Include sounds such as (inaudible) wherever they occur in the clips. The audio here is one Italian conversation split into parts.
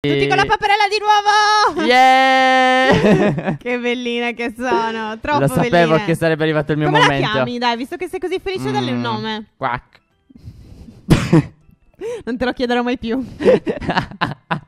Tutti con la paperella di nuovo! Yeah! (laughs) che belline che sono, troppo Lo sapevo belline. che sarebbe arrivato il mio Come momento. Come la chiami, dai, visto che sei così felice mm, dalle un nome. Quack. (laughs) non te lo chiederò mai più. (laughs)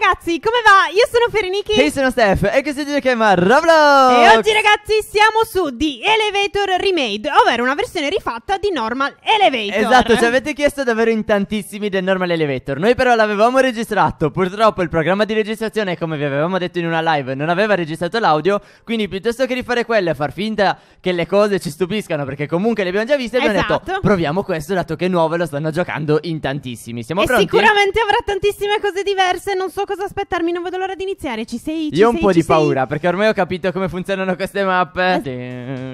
ragazzi, come va? Io sono Ferenichi E io sono Steph E questo video si chiama Roblox E oggi ragazzi siamo su The Elevator Remade Ovvero una versione rifatta di Normal Elevator Esatto, ci avete chiesto davvero in tantissimi del Normal Elevator Noi però l'avevamo registrato Purtroppo il programma di registrazione, come vi avevamo detto in una live, non aveva registrato l'audio Quindi piuttosto che rifare quello e far finta che le cose ci stupiscano Perché comunque le abbiamo già viste esatto. Abbiamo detto esatto. proviamo questo dato che è nuovo e lo stanno giocando in tantissimi Siamo e pronti? sicuramente avrà tantissime cose diverse Non so cosa aspettarmi, non vedo l'ora di iniziare. Ci sei? Ci Io ho un po' di paura perché ormai ho capito come funzionano queste mappe.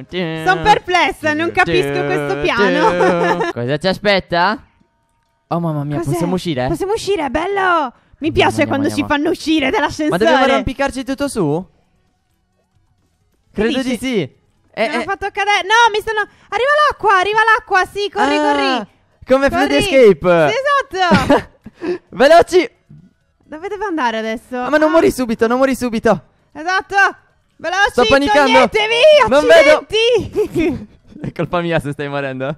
Sono perplessa, non capisco questo piano. (laughs) cosa ci aspetta? Oh mamma mia, Cos'è? possiamo uscire? Possiamo uscire, bello! Mi piace andiamo, quando andiamo. ci fanno uscire dall'ascensore. Ma dobbiamo arrampicarci tutto su? Credo di sì. Eh, mi eh. fatto cadere. No, mi sono. Arriva l'acqua, arriva l'acqua. Sì, corri, ah, corri. Come corri. Flood Escape. Sì, esatto. (laughs) Veloci. Dove devo andare adesso? Ah, ma non ah. muori subito, non muori subito. Esatto. Veloci, Sto panicando. toglietevi, Non vedo. (laughs) È colpa mia se stai morendo.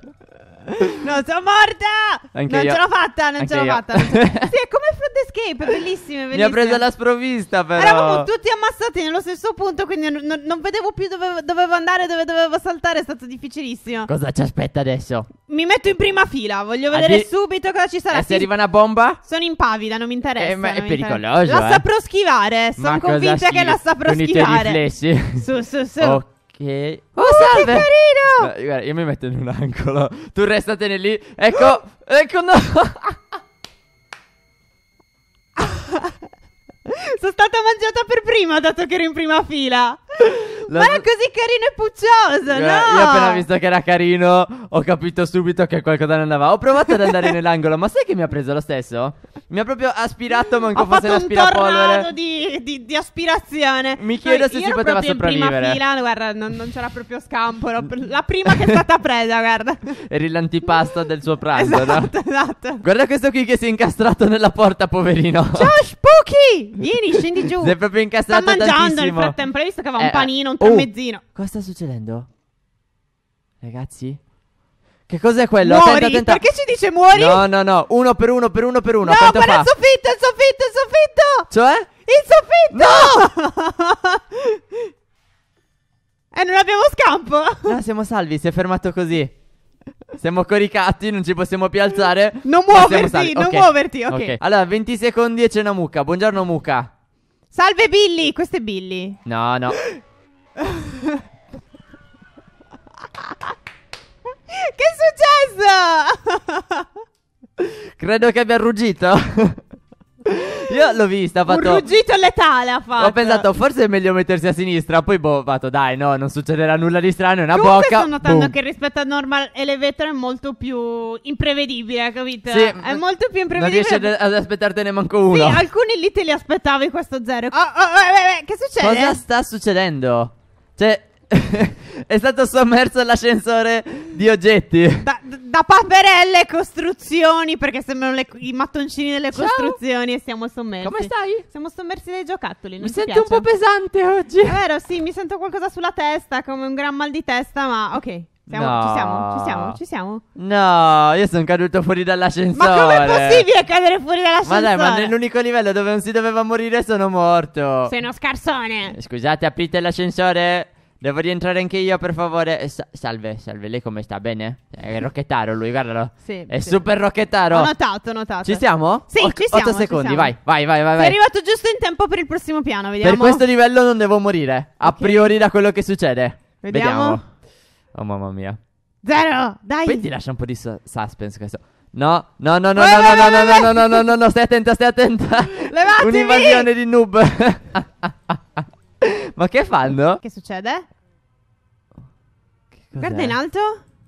No, sono morta! Anche non io. ce l'ho fatta, non Anche ce l'ho io. fatta. (laughs) sì, è come Flood Escape, bellissime, bellissimo, Mi ha preso la sprovvista, però. Eravamo tutti ammassati nello stesso punto, quindi non, non vedevo più dove dovevo andare, dove dovevo saltare, è stato difficilissimo. Cosa ci aspetta adesso? Mi metto in prima fila, voglio vedere Addi- subito cosa ci sarà. E se arriva una bomba? Sono impavida, non mi interessa. Eh, ma è pericoloso. Interessa. La eh. saprò schivare, sono convinta che la saprò Con schivare. Con i riflessi. (laughs) Su, su, su. Ok. Che... Oh, oh, salve! Che carino! Ma, guarda, io mi metto in un angolo. Tu restatene lì. Ecco, ecco, no! (laughs) Sono stata mangiata per prima, dato che ero in prima fila. (laughs) La... Ma era così carino e puccioso, no? Io appena visto che era carino, ho capito subito che qualcosa non andava. Ho provato ad andare nell'angolo, ma sai che mi ha preso lo stesso? Mi ha proprio aspirato, mm. manco ho fosse l'aspirapolvere. Ho di, di, di aspirazione. Mi chiedo no, se si poteva sopravvivere. prima fila, guarda, non, non c'era proprio scampo. La prima che è stata presa, guarda. Eri l'antipasto del suo pranzo, esatto, no? Esatto. esatto. Guarda questo qui che si è incastrato nella porta, poverino. Ciao, Spooky! Vieni, scendi giù. Si proprio incastrato Sta mangiando tantissimo. nel frattempo. Hai visto che aveva eh, un eh. panino, un un tramezzino. Oh, cosa sta succedendo? Ragazzi? Che cos'è quello? Muori, attenta, attenta. perché ci dice muori? No, no, no, uno per uno per uno per uno No, guarda fa. il soffitto, il soffitto, il soffitto Cioè? Il soffitto! No! (laughs) E eh, non abbiamo scampo. No, siamo salvi, si è fermato così. Siamo coricati, non ci possiamo più alzare. Non muoverti, non okay. muoverti, ok. Allora, 20 secondi e c'è una mucca. Buongiorno mucca. Salve Billy, questo è Billy. No, no. (laughs) che è successo? Credo che abbia ruggito. Io l'ho vista, ha fatto... Un ruggito letale ha fatto. Ho pensato, forse è meglio mettersi a sinistra. Poi, boh, ho fatto, dai, no, non succederà nulla di strano. È una Comunque bocca. sto notando boom. che rispetto a Normal Elevator è molto più imprevedibile, capito? Sì, è molto più imprevedibile. Non riesci ad aspettartene manco uno. Sì, alcuni lì te li aspettavi questo zero. Oh, oh, eh, eh, che succede? Cosa sta succedendo? Cioè, (laughs) è stato sommerso l'ascensore di oggetti. Da, da paperelle e costruzioni, perché sembrano le- i mattoncini delle Ciao. costruzioni e siamo sommersi. Come stai? Siamo sommersi dai giocattoli. non Mi ti sento un po' pesante oggi. È vero, sì, mi sento qualcosa sulla testa, come un gran mal di testa, ma ok. Siamo, no. Ci siamo, ci siamo, ci siamo. No, io sono caduto fuori dall'ascensore. Ma com'è possibile cadere fuori dall'ascensore? Ma dai, ma nell'unico livello dove non si doveva morire sono morto. Sei uno scarsone. Eh, scusate, aprite l'ascensore. Devo rientrare anche io, per favore. Eh, S- salve, salve, lei come sta? Bene? È rocchettaro lui, guardalo. Sì. È sì. super rocchettaro. Ho notato, ho notato. Ci siamo? Sì, o- ci siamo. 8 secondi, siamo. vai, vai, vai, vai. Sei arrivato giusto in tempo per il prossimo piano, vediamo. Per questo livello non devo morire. A priori da quello che succede. Vediamo. vediamo. Oh mamma mia. Zero, dai. Quindi lascia un po' di su- suspense questo. No, no, no, no, no, no, no, no, no, no, no, no, no, stai attenta, stai attenta. Levatevi! Un'invasione di noob. (laughs) Ma che fanno? Che succede? Che cos'è? Guarda in alto.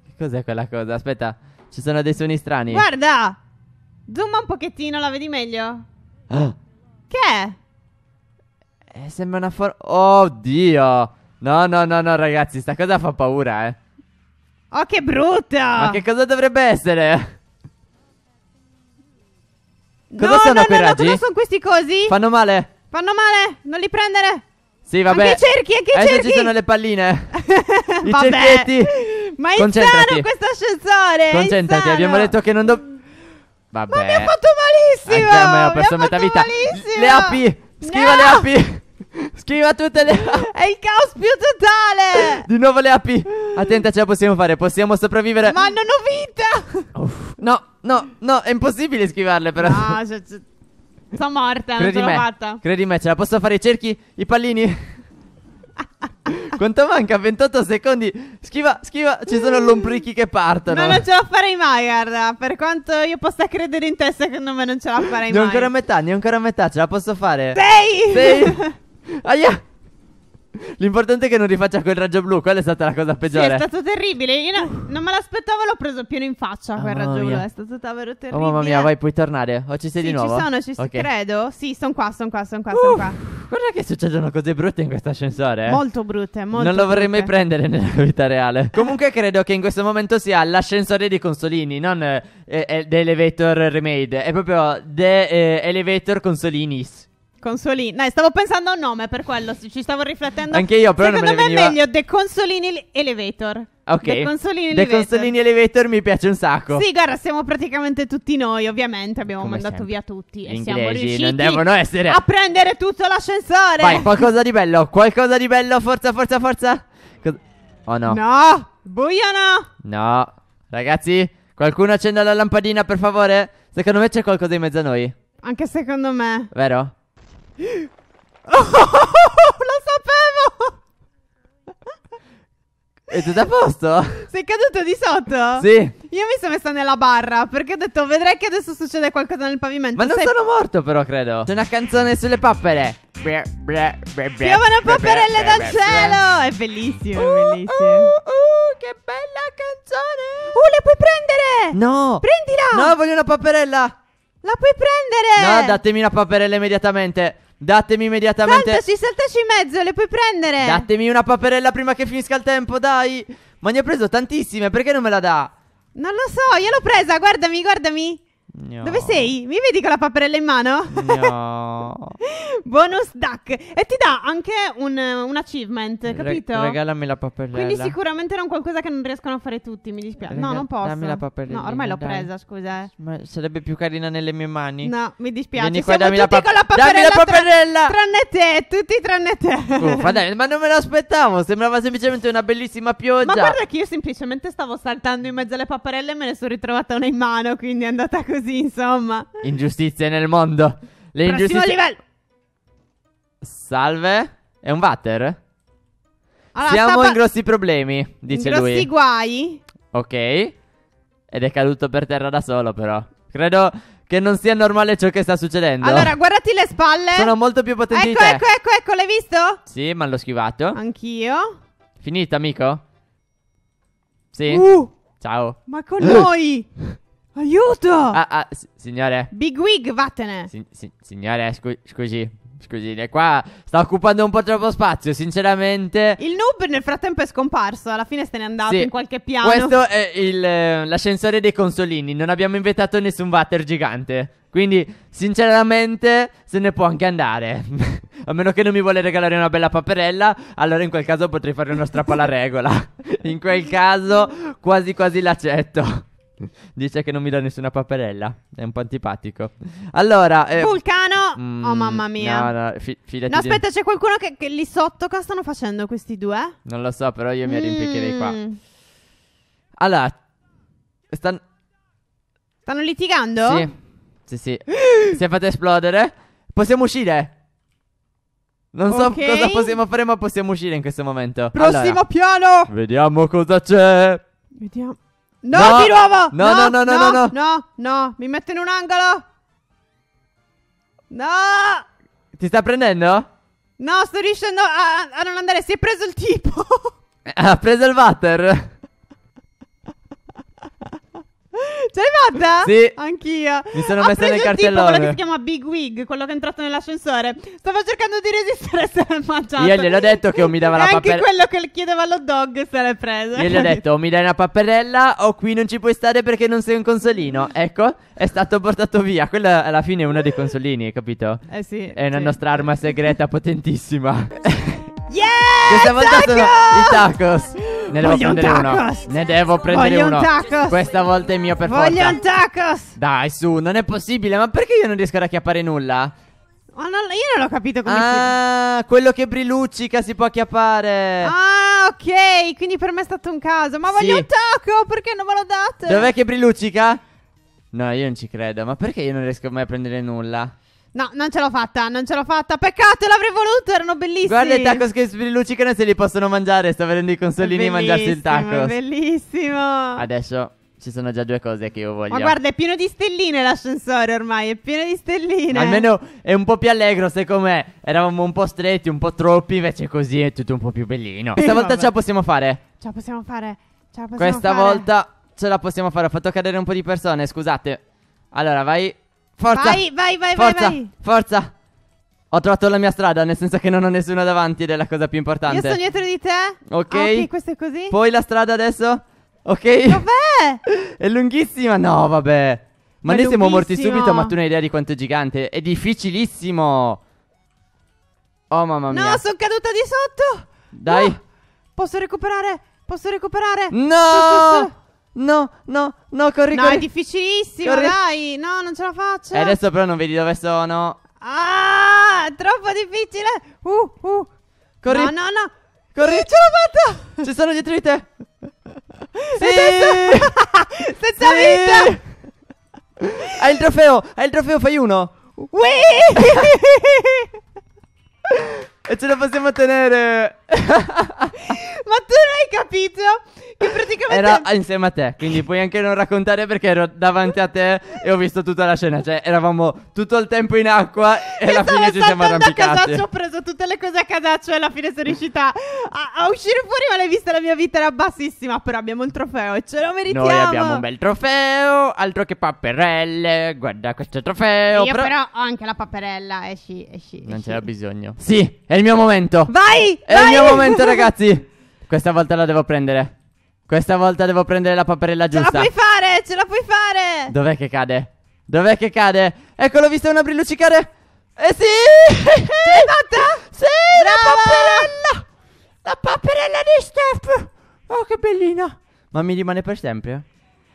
Che cos'è quella cosa? Aspetta, ci sono dei suoni strani. Guarda! Zoom un pochettino, la vedi meglio. Ah. Che è? Eh, sembra una forma... Oddio! No, no, no, no, ragazzi, sta cosa fa paura, eh. Oh, che brutta! Ma che cosa dovrebbe essere? Cosa no, sono no, quei no, raggi? No, cosa sono questi cosi? Fanno male. Fanno male, non li prendere. Sì, vabbè. Anche i cerchi, anche i cerchi. Adesso ci sono le palline. (laughs) I vabbè. cerchietti. Ma è insano questo ascensore. Concentrati, abbiamo detto che non dobbiamo... Vabbè. Ma mi ha fatto malissimo. Anche a me ho perso metà vita. Malissimo. Le api. Schiva no. le api. Scriva tutte le... È il caos più totale! Di nuovo le api. Attenta, ce la possiamo fare, possiamo sopravvivere. Ma non ho vita! No, no, no, è impossibile schivarle però. No, cioè, cioè, sono morta, credi non ce l'ho fatta. Credi me, ce la posso fare i cerchi, i pallini? Quanto manca? 28 secondi. Schiva, schiva, ci sono lombrichi che partono. No, non ce la farei mai, guarda. Per quanto io possa credere in te, secondo me non ce la farei mai. Ne ho ancora metà, ne ho ancora metà, ce la posso fare. Sei! Sei! (laughs) Aia! L'importante è che non rifaccia quel raggio blu, quella è stata la cosa Sì, peggiore. è stato terribile. Io no- non me l'aspettavo, l'ho preso pieno in faccia quel Mamma raggio blu. È stato davvero oh, terribile. oh mamma mia, vai, puoi tornare. O ci sei Sì, di nuovo? ci sono, ci Ok. credo. Sì, sono qua, sono qua, sono qua, uh, sono qua. Guarda che succedono cose brutte in questo ascensore. eh. Molto brutte, molto non lo vorrei mai prendere nella vita reale. Comunque credo che in questo momento sia l'ascensore di Consolini, non eh, eh, The Elevator Remade. È proprio The eh, Elevator Consolinis. Consolini. Dai, stavo pensando a un nome per quello, ci stavo riflettendo. Anche io, però Secondo me, me veniva... è meglio The Consolini Elevator. Ok. The Consolini Elevator. Consolini Elevator mi piace un sacco. Sì, guarda, siamo praticamente tutti noi, ovviamente. Abbiamo Come mandato sempre. via tutti. E Inglesi, siamo riusciti non devono essere. a prendere tutto l'ascensore. Vai, qualcosa di bello, qualcosa di bello. Forza, forza, forza. Cos- oh no. No, buiano. No. Ragazzi, qualcuno accenda la lampadina, per favore? Secondo me c'è qualcosa in mezzo a noi. Anche secondo me. Vero? Oh, (laughs) lo sapevo! È tutto a posto? Sei caduto di sotto? Sì. Io mi sono messa nella barra perché ho detto vedrai che adesso succede qualcosa nel pavimento. Ma non Sei... sono morto però, credo. C'è una canzone sulle pappere. Piovono paperelle dal cielo. È bellissimo, uh, è bellissimo. Uh, uh, che bella canzone. Uh, la puoi prendere? No. Prendila. No, voglio una paperella. La puoi prendere. No, datemi una paperella immediatamente. Datemi immediatamente. Saltaci, saltaci in mezzo, le puoi prendere. Datemi una paperella prima che finisca il tempo, dai. Ma ne ho preso tantissime, perché non me la dà? Non lo so, io l'ho presa, guardami, guardami. No. Dove sei? Mi vedi con la paperella in mano? No. (laughs) Bonus duck. E ti dà anche un, un achievement, capito? Re- regalami la paperella. Quindi sicuramente non qualcosa che non riescono a fare tutti, mi dispiace. Rega- no, non posso. Dammi la paperella. No, ormai l'ho dai. presa, scusa. Eh. Ma sarebbe più carina nelle mie mani. No, mi dispiace. Vieni qua, Siamo dammi la, pa- la paperella. Dammi la paperella. Tra- tranne te, tutti tranne te. Uffa, oh, dai, ma non me l'aspettavo, sembrava semplicemente una bellissima pioggia. Ma guarda che io semplicemente stavo saltando in mezzo alle paperelle e me ne sono ritrovata una in mano, quindi è andata così così, insomma. Ingiustizie nel mondo. Le ingiustizie... Prossimo ingiustizie... livello. Salve. È un water? Allora, Siamo in grossi problemi, dice in grossi lui. grossi guai. Ok. Ed è caduto per terra da solo, però. Credo che non sia normale ciò che sta succedendo. Allora, guardati le spalle. Sono molto più potenti ecco, Ecco, ecco, ecco, l'hai visto? Sì, ma l'ho schivato. Anch'io. Finito, amico? Sì. Uh, Ciao. Ma con noi. (laughs) Aiuto! Ah, ah, signore. Big Wig, vattene. Si- si- signore, scu- scusi. Scusi, qua sta occupando un po' troppo spazio, sinceramente. Il noob nel frattempo è scomparso, alla fine se n'è andato Sì, in qualche piano. Questo è il, eh, l'ascensore dei consolini, non abbiamo inventato nessun water gigante. Quindi, sinceramente, se ne può anche andare. (laughs) A meno che non mi vuole regalare una bella paperella, allora in quel caso potrei fare uno strappo alla regola. (laughs) In quel caso, quasi quasi l'accetto. Dice che non mi dà nessuna paperella. È un po' antipatico. Allora. Eh, Vulcano! Oh, mm, oh, mamma mia. No, no, fi- fidati. No, aspetta, di... c'è qualcuno che, che, lì sotto. Cosa stanno facendo questi due? Non lo so, però io mi mm. rimpiccherei qua. Allora. Stan... Stanno litigando? Sì. Sì, sì. si è fatto esplodere. Possiamo uscire. Non so okay. cosa possiamo fare, ma possiamo uscire in questo momento. Prossimo allora. piano! Vediamo cosa c'è. Vediamo. No, no, di nuovo! No, no, no, no, no, no, no, no, no. mi metto in un angolo! No! Ti sta prendendo? No, sto riuscendo a, a non andare, si è preso il tipo! (laughs) ha preso il water! Ce l'hai fatta? Sì. Anch'io. Mi sono Ho messa nel cartellone. Tipo, quello che si chiama Big Wig, quello che è entrato nell'ascensore. Stavo cercando di resistere (laughs) se l'è mangiato. Io gliel'ho detto che o mi dava e la papperella. Anche quello che chiedeva allo dog se l'è preso. Gliel'ho detto o mi dai una papperella o qui non ci puoi stare perché non sei un consolino. (laughs) Ecco, è stato portato via. Quella alla fine è uno dei consolini, hai capito? Eh sì. È una sì. nostra arma segreta potentissima. Sì. (laughs) Yeah! Questa volta tacos! sono i tacos. Ne devo Voglio prendere un uno. Ne devo prendere Voglio un uno. tacos! Questa volta è mio per Voglio forza. un tacos! Dai, su, non è possibile. Ma perché io non riesco ad acchiappare nulla? Ma non- io non ho capito come si... Ah, quello che briluccica si può acchiappare. Ah, ok, quindi per me è stato un caso. Ma Sì. voglio un taco, perché non me lo date? Dov'è che briluccica? No, io non ci credo. Ma perché io non riesco mai a prendere nulla? No, non ce l'ho fatta, non ce l'ho fatta. Peccato, l'avrei voluto, erano bellissimi. Guarda i tacos che lucicano se li possono mangiare. Sta vedendo i consolini e mangiarsi il taco. Bellissimo. Adesso ci sono già due cose che io voglio. Ma guarda, è pieno di stelline l'ascensore ormai, è pieno di stelline. Almeno è un po' più allegro, secondo me. Eravamo un po' stretti, un po' troppi, invece così è tutto un po' più bellino. Questa volta ce la possiamo fare. Ce la possiamo fare. Ce la possiamo Questa fare. volta ce la possiamo fare. Ho fatto cadere un po' di persone, scusate. Allora, vai Forza. Vai, vai, vai, forza, vai, Forza. Ho trovato la mia strada, nel senso che non ho nessuno davanti ed è la cosa più importante. Io sono dietro di te. Ok. Ah, ok, questo è così. Poi la strada adesso. Ok. Vabbè. (laughs) è lunghissima. No, vabbè. Ma, ma noi siamo morti subito, ma tu non hai idea di quanto è gigante. È difficilissimo. Oh mamma mia. No, sono caduta di sotto. Dai. No. Posso recuperare? Posso recuperare? No! Posso... No, no, no, corri, No, corri. è difficilissimo, Corri- dai. No, non ce la faccio. E adesso però non vedi dove sono. Ah, è troppo difficile. Uh, uh. Corri, No, no, no. corri. Ce l'ho fatta! Ci sono dietro di te. (laughs) Sì! Senza vita. Sì! Hai il trofeo, hai il trofeo, fai uno. Ui! (laughs) E ce la possiamo tenere. Ma tu non hai capito che praticamente... Era insieme a te, quindi puoi anche non raccontare perché ero davanti a te e ho visto tutta la scena. Cioè, eravamo tutto il tempo in acqua e alla fine ci siamo arrampicati. Casaccio, ho preso tutte le cose a casaccio e alla fine sono riuscita a, a uscire fuori, ma l'hai vista la mia vita era bassissima, però abbiamo il trofeo e ce lo meritiamo. Noi abbiamo un bel trofeo, altro che papperelle, guarda questo trofeo. Io però, però ho anche la papperella, esci, esci. esci. Non c'era bisogno. Sì, è il mio momento. Vai! È vai! mio momento, (laughs) ragazzi. Questa volta la devo prendere. Questa volta devo prendere la paperella giusta. Ce la puoi fare, ce la puoi fare. Dov'è che cade? Dov'è che cade? Eccolo, visto una brilluccicare. Eh sì! Ce l'hai fatta? Sì, Brava! la paperella! La paperella di Steph! Oh, che bellina! Ma mi rimane per sempre?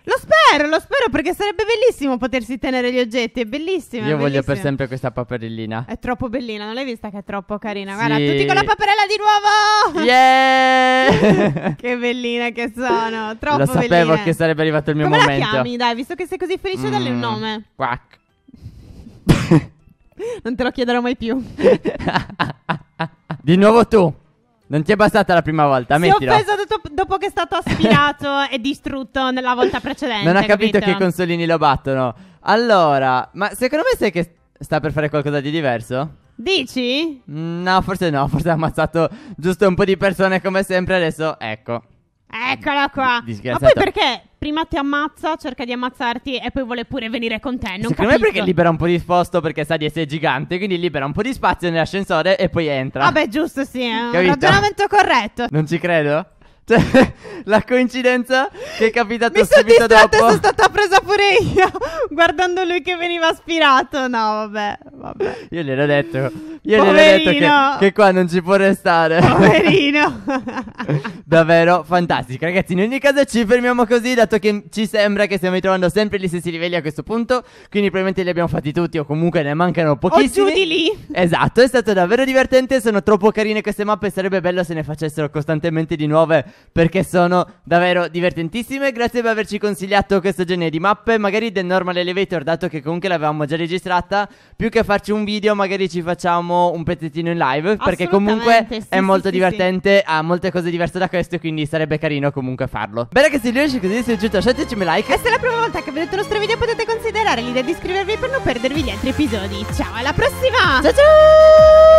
Lo spero, lo spero perché sarebbe bellissimo potersi tenere gli oggetti, è bellissimo. Io è voglio per sempre questa paperellina. È troppo bellina, non l'hai vista che è troppo carina? Sì. Guarda, tutti con la paperella di nuovo! Yeah! (laughs) che bellina che sono, troppo bellina. Lo sapevo belline. che sarebbe arrivato il mio Come momento. Come la chiami, dai, visto che sei così felice mm. dalle un mm. nome. Quack. (laughs) non te lo chiederò mai più. (laughs) di nuovo tu. Non ti è bastata la prima volta, Ti mettilo. Ti ho offeso del dopo che è stato aspirato (laughs) e distrutto nella volta precedente. Non ha capito, capito? che i consolini lo battono. Allora, ma secondo me sai che sta per fare qualcosa di diverso? Dici? Mm, no, forse no, forse ha ammazzato giusto un po' di persone come sempre adesso. Ecco. Eccola qua. Ma poi perché prima ti ammazza, cerca di ammazzarti e poi vuole pure venire con te? Non Secondo capisco. me perché libera un po' di posto perché sa di essere gigante, quindi libera un po' di spazio nell'ascensore e poi entra. Vabbè, giusto, sì, è un ragionamento corretto. Non ci credo? Cioè, (laughs) la coincidenza che è capitata Mi subito sono distratta dopo. sono stata presa pure io (laughs) guardando lui che veniva aspirato. No, vabbè, vabbè. Io gliel'ho detto. Io Poverino. gliel'ho detto che, che, qua non ci può restare. Poverino. (laughs) Davvero fantastico. Ragazzi, in ogni caso ci fermiamo così, dato che ci sembra che stiamo ritrovando sempre gli stessi livelli a questo punto. Quindi probabilmente li abbiamo fatti tutti o comunque ne mancano pochissimi. O giù di lì. Esatto, è stato davvero divertente. Sono troppo carine queste mappe. Sarebbe bello se ne facessero costantemente di nuove perché sono davvero divertentissime. Grazie per averci consigliato questo genere di mappe, magari del normal elevator, dato che comunque l'avevamo già registrata. Più che farci un video, magari ci facciamo un pezzettino in live, perché comunque sì, è sì, molto sì, divertente, ha molte cose diverse da questo, quindi sarebbe carino comunque farlo. Bene che se riesci così, se è piaciuto lasciatecimi like. E se è la prima volta che vedete il nostro video potete considerare l'idea di iscrivervi per non perdervi gli altri episodi. Ciao, alla prossima! Ciao ciao!